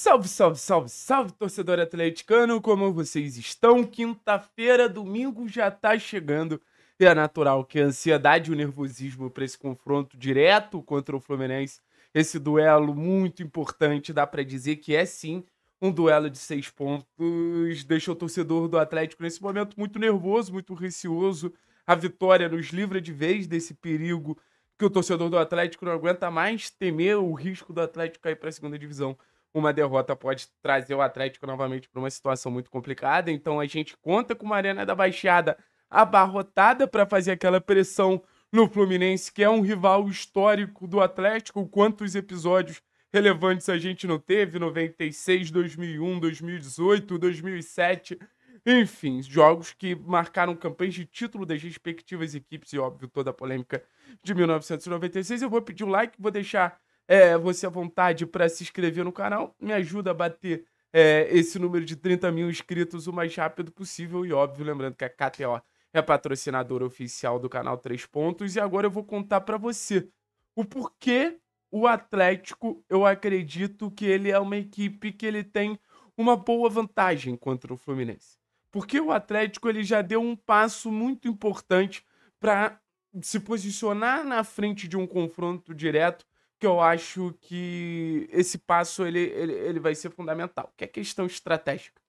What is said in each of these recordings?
Salve, salve, salve, salve, torcedor atleticano! Como vocês estão? Quinta-feira, domingo já tá chegando. E é natural que a ansiedade e o nervosismo para esse confronto direto contra o Fluminense, esse duelo muito importante, dá para dizer que é sim um duelo de seis pontos, deixa o torcedor do Atlético nesse momento muito nervoso, muito receoso. A vitória nos livra de vez desse perigo que o torcedor do Atlético não aguenta mais temer o risco do Atlético cair para a segunda divisão uma derrota pode trazer o Atlético novamente para uma situação muito complicada. Então a gente conta com uma Arena da Baixada abarrotada para fazer aquela pressão no Fluminense, que é um rival histórico do Atlético. Quantos episódios relevantes a gente não teve? 96, 2001, 2018, 2007. Enfim, jogos que marcaram campanhas de título das respectivas equipes e, óbvio, toda a polêmica de 1996. Eu vou pedir um like, vou deixar é, você à vontade para se inscrever no canal. Me ajuda a bater é, esse número de 30 mil inscritos o mais rápido possível. E óbvio, lembrando que a KTO é patrocinadora oficial do canal Três Pontos. E agora eu vou contar para você o porquê o Atlético, eu acredito que ele é uma equipe que ele tem uma boa vantagem contra o Fluminense. Porque o Atlético ele já deu um passo muito importante para se posicionar na frente de um confronto direto que eu acho que esse passo ele, ele, ele vai ser fundamental, que é questão estratégica.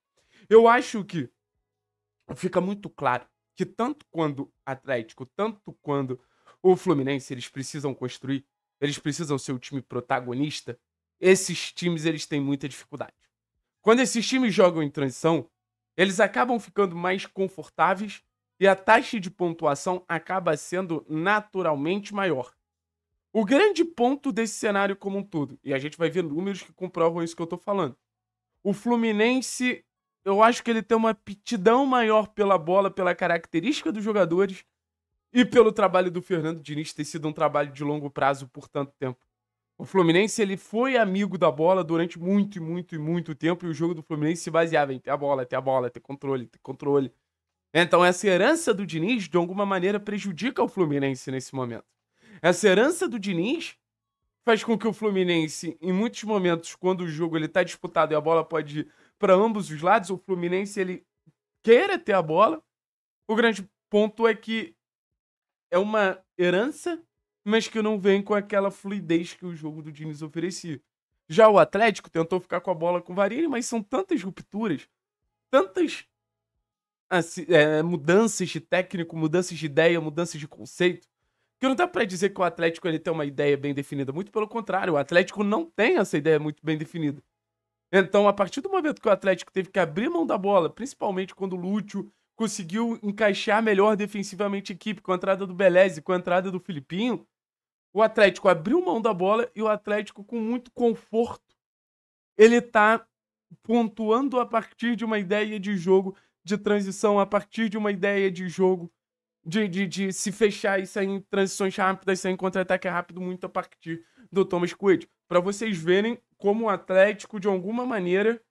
Eu acho que fica muito claro que tanto quando Atlético, tanto quando o Fluminense, eles precisam construir, eles precisam ser o time protagonista, esses times eles têm muita dificuldade. Quando esses times jogam em transição, eles acabam ficando mais confortáveis e a taxa de pontuação acaba sendo naturalmente maior. O grande ponto desse cenário como um todo, e a gente vai ver números que comprovam isso que eu tô falando. O Fluminense, eu acho que ele tem uma aptidão maior pela bola, pela característica dos jogadores e pelo trabalho do Fernando Diniz ter sido um trabalho de longo prazo por tanto tempo. O Fluminense ele foi amigo da bola durante muito e muito e muito tempo e o jogo do Fluminense se baseava em ter a bola, ter a bola, ter controle, ter controle. Então essa herança do Diniz de alguma maneira prejudica o Fluminense nesse momento. Essa herança do Diniz faz com que o Fluminense, em muitos momentos, quando o jogo ele tá disputado e a bola pode ir para ambos os lados, o Fluminense ele queira ter a bola. O grande ponto é que é uma herança, mas que não vem com aquela fluidez que o jogo do Diniz oferecia. Já o Atlético tentou ficar com a bola com o Varini, mas são tantas rupturas, tantas assim, é, mudanças de técnico, mudanças de ideia, mudanças de conceito, que não dá para dizer que o Atlético ele tem uma ideia bem definida. Muito pelo contrário, o Atlético não tem essa ideia muito bem definida. Então, a partir do momento que o Atlético teve que abrir mão da bola, principalmente quando o Lúcio conseguiu encaixar melhor defensivamente a equipe, com a entrada do Beleze, com a entrada do Filipinho, o Atlético abriu mão da bola e o Atlético, com muito conforto, ele tá pontuando a partir de uma ideia de jogo de transição, a partir de uma ideia de jogo de, de, de se fechar e sair em transições rápidas, sair em contra-ataque rápido, muito a partir do Thomas Coelho. Para vocês verem como o Atlético, de alguma maneira,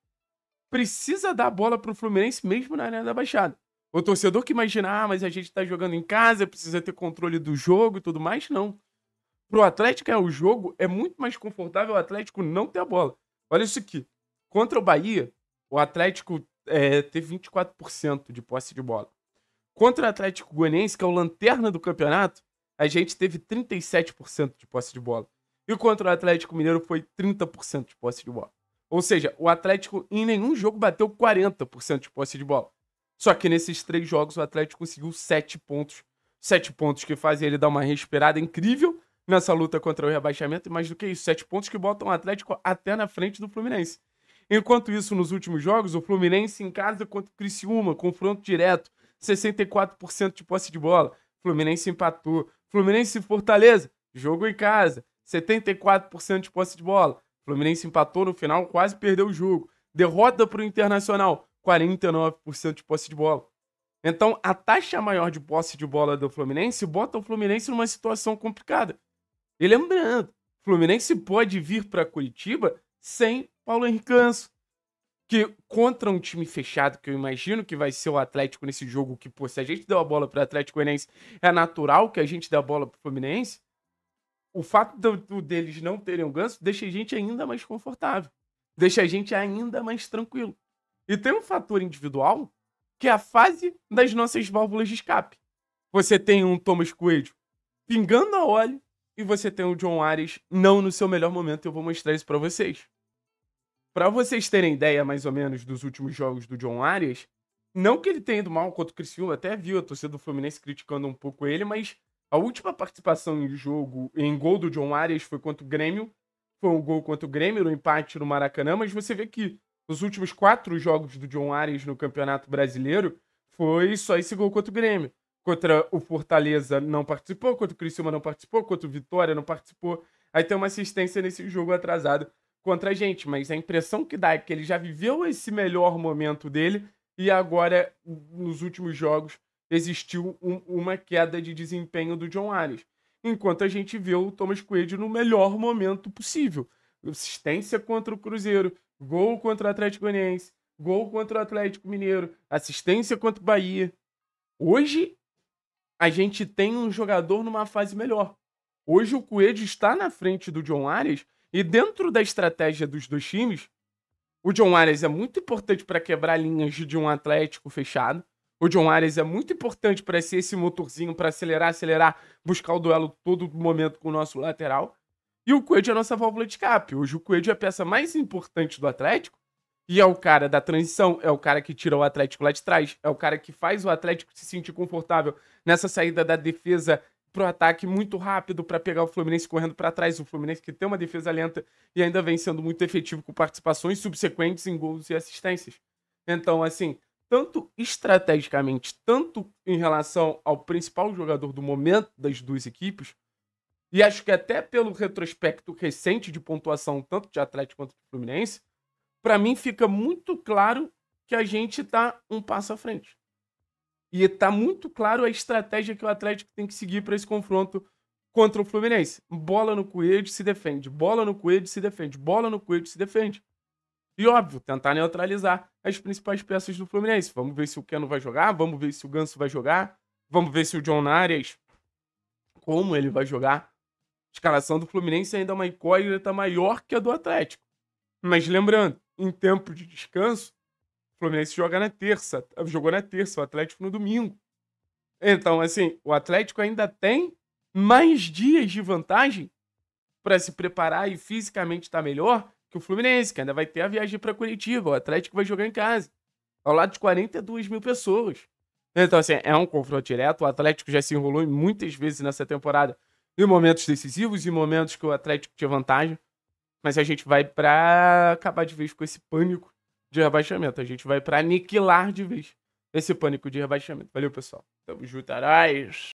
precisa dar bola pro Fluminense mesmo na Arena da Baixada. O torcedor que imagina, ah, mas a gente tá jogando em casa, precisa ter controle do jogo e tudo mais, não. Pro Atlético é o jogo, é muito mais confortável o Atlético não ter a bola. Olha isso aqui. Contra o Bahia, o Atlético é, teve 24% de posse de bola. Contra o Atlético Goianiense, que é o lanterna do campeonato, a gente teve 37% de posse de bola. E contra o Atlético Mineiro foi 30% de posse de bola. Ou seja, o Atlético em nenhum jogo bateu 40% de posse de bola. Só que nesses três jogos o Atlético conseguiu 7 pontos. 7 pontos que fazem ele dar uma respirada incrível nessa luta contra o rebaixamento. E mais do que isso, 7 pontos que botam o Atlético até na frente do Fluminense. Enquanto isso, nos últimos jogos, o Fluminense em casa contra o Criciúma, confronto direto. 64% de posse de bola. Fluminense empatou. Fluminense e Fortaleza, jogo em casa, 74% de posse de bola. Fluminense empatou no final, quase perdeu o jogo. Derrota para o Internacional, 49% de posse de bola. Então, a taxa maior de posse de bola do Fluminense bota o Fluminense numa situação complicada. E lembrando, Fluminense pode vir para Curitiba sem Paulo Henrique Canso que contra um time fechado, que eu imagino que vai ser o Atlético nesse jogo, que, pô, se a gente deu a bola para o Atlético Goianiense, é natural que a gente dê a bola para o Fluminense, o fato do, do, deles não terem o ganso deixa a gente ainda mais confortável, deixa a gente ainda mais tranquilo. E tem um fator individual, que é a fase das nossas válvulas de escape. Você tem um Thomas Coelho pingando a óleo e você tem o John Ares não no seu melhor momento, eu vou mostrar isso para vocês. Para vocês terem ideia, mais ou menos, dos últimos jogos do John Arias, não que ele tenha ido mal contra o Criciúma, até viu a torcida do Fluminense criticando um pouco ele, mas a última participação em jogo, em gol do John Arias foi contra o Grêmio. Foi um gol contra o Grêmio, no um empate no Maracanã, mas você vê que os últimos quatro jogos do John Arias no Campeonato Brasileiro foi só esse gol contra o Grêmio. Contra o Fortaleza não participou, contra o Criciúma não participou, contra o Vitória não participou. Aí tem uma assistência nesse jogo atrasado contra a gente, mas a impressão que dá é que ele já viveu esse melhor momento dele e agora, nos últimos jogos, existiu um, uma queda de desempenho do John Arias. Enquanto a gente vê o Thomas Coelho no melhor momento possível. Assistência contra o Cruzeiro, gol contra o Atlético Goianiense, gol contra o Atlético Mineiro, assistência contra o Bahia. Hoje, a gente tem um jogador numa fase melhor. Hoje o Coelho está na frente do John Arias e dentro da estratégia dos dois times, o John Arias é muito importante para quebrar linhas de um Atlético fechado. O John Arias é muito importante para ser esse motorzinho para acelerar, acelerar, buscar o duelo todo momento com o nosso lateral. E o Coelho é a nossa válvula de escape. Hoje o Coelho é a peça mais importante do Atlético e é o cara da transição, é o cara que tira o Atlético lá de trás, é o cara que faz o Atlético se sentir confortável nessa saída da defesa pro ataque muito rápido para pegar o Fluminense correndo para trás. O Fluminense que tem uma defesa lenta e ainda vem sendo muito efetivo com participações subsequentes em gols e assistências. Então, assim, tanto estrategicamente, tanto em relação ao principal jogador do momento das duas equipes, e acho que até pelo retrospecto recente de pontuação, tanto de Atlético quanto de Fluminense, para mim fica muito claro que a gente tá um passo à frente. E tá muito claro a estratégia que o Atlético tem que seguir para esse confronto contra o Fluminense. Bola no Coelho se defende, bola no Coelho se defende, bola no Coelho se defende. E óbvio, tentar neutralizar as principais peças do Fluminense. Vamos ver se o Keno vai jogar, vamos ver se o Ganso vai jogar, vamos ver se o John Arias, como ele vai jogar. A escalação do Fluminense é ainda é uma incógnita maior que a do Atlético. Mas lembrando, em tempo de descanso, o Fluminense joga na terça, jogou na terça, o Atlético no domingo. Então, assim, o Atlético ainda tem mais dias de vantagem para se preparar e fisicamente estar tá melhor que o Fluminense, que ainda vai ter a viagem para Curitiba. O Atlético vai jogar em casa, ao lado de 42 mil pessoas. Então, assim, é um confronto direto. O Atlético já se enrolou muitas vezes nessa temporada em momentos decisivos e momentos que o Atlético tinha vantagem. Mas a gente vai para acabar de vez com esse pânico de rebaixamento. A gente vai para aniquilar de vez esse pânico de rebaixamento. Valeu, pessoal. Tamo junto, arais. É